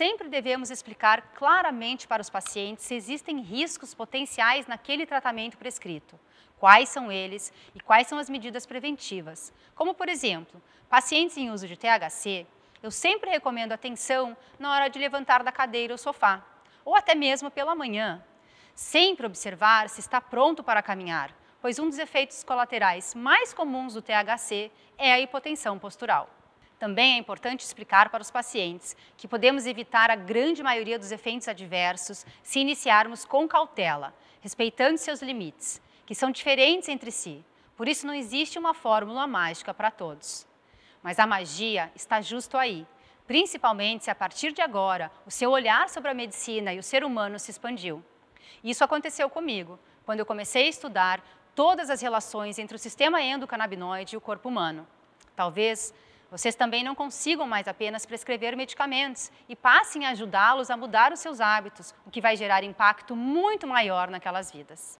sempre devemos explicar claramente para os pacientes se existem riscos potenciais naquele tratamento prescrito, quais são eles e quais são as medidas preventivas. Como, por exemplo, pacientes em uso de THC, eu sempre recomendo atenção na hora de levantar da cadeira ou sofá, ou até mesmo pela manhã. Sempre observar se está pronto para caminhar, pois um dos efeitos colaterais mais comuns do THC é a hipotensão postural. Também é importante explicar para os pacientes que podemos evitar a grande maioria dos efeitos adversos se iniciarmos com cautela, respeitando seus limites, que são diferentes entre si. Por isso, não existe uma fórmula mágica para todos. Mas a magia está justo aí, principalmente se a partir de agora o seu olhar sobre a medicina e o ser humano se expandiu. Isso aconteceu comigo, quando eu comecei a estudar todas as relações entre o sistema endocannabinoide e o corpo humano. Talvez vocês também não consigam mais apenas prescrever medicamentos e passem a ajudá-los a mudar os seus hábitos, o que vai gerar impacto muito maior naquelas vidas.